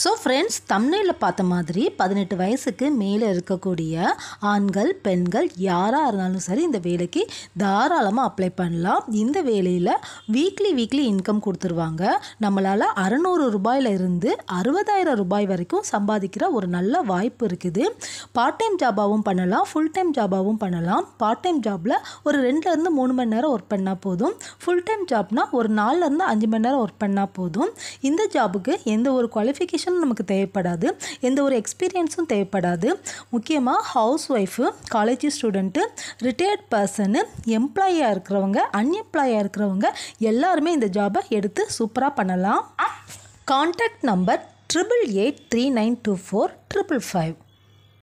so friends தமிழில் பார்த்த மாதிரி பதினெட்டு வயசுக்கு மேலே இருக்கக்கூடிய ஆண்கள் பெண்கள் யாராக இருந்தாலும் சரி இந்த வேலைக்கு தாராளமாக அப்ளை பண்ணலாம் இந்த வேலையில் வீக்லி வீக்லி இன்கம் கொடுத்துருவாங்க நம்மளால் அறநூறு ரூபாயிலிருந்து அறுபதாயிரம் ரூபாய் வரைக்கும் சம்பாதிக்கிற ஒரு நல்ல வாய்ப்பு இருக்குது பார்ட் டைம் ஜாபாகவும் பண்ணலாம் ஃபுல் டைம் ஜாபாகவும் பண்ணலாம் பார்ட் டைம் ஜாபில் ஒரு ரெண்டுலேருந்து மூணு மணி நேரம் ஒர்க் பண்ணால் போதும் ஃபுல் டைம் ஜாப்னால் ஒரு நாலுலேருந்து அஞ்சு மணி நேரம் ஒர்க் பண்ணால் போதும் இந்த ஜாபுக்கு எந்த ஒரு குவாலிஃபிகேஷன் எஜுகேஷனும் நமக்கு தேவைப்படாது எந்த ஒரு எக்ஸ்பீரியன்ஸும் தேவைப்படாது முக்கியமாக housewife college student retired person எம்ப்ளாயாக இருக்கிறவங்க அன்எம்ப்ளாயாக இருக்கிறவங்க எல்லாருமே இந்த ஜாபை எடுத்து சூப்பராக பண்ணலாம் contact number triple eight three nine two four triple five